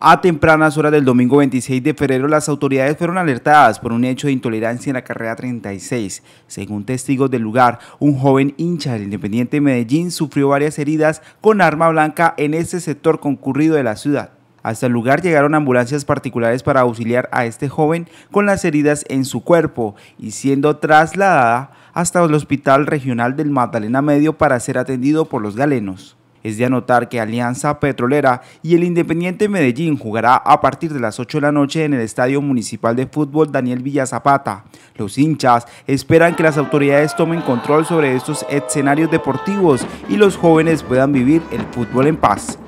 A tempranas horas del domingo 26 de febrero, las autoridades fueron alertadas por un hecho de intolerancia en la carrera 36. Según testigos del lugar, un joven hincha del Independiente de Medellín sufrió varias heridas con arma blanca en este sector concurrido de la ciudad. Hasta el lugar llegaron ambulancias particulares para auxiliar a este joven con las heridas en su cuerpo y siendo trasladada hasta el Hospital Regional del Magdalena Medio para ser atendido por los galenos. Es de anotar que Alianza Petrolera y el Independiente Medellín jugará a partir de las 8 de la noche en el Estadio Municipal de Fútbol Daniel Villa Zapata. Los hinchas esperan que las autoridades tomen control sobre estos escenarios deportivos y los jóvenes puedan vivir el fútbol en paz.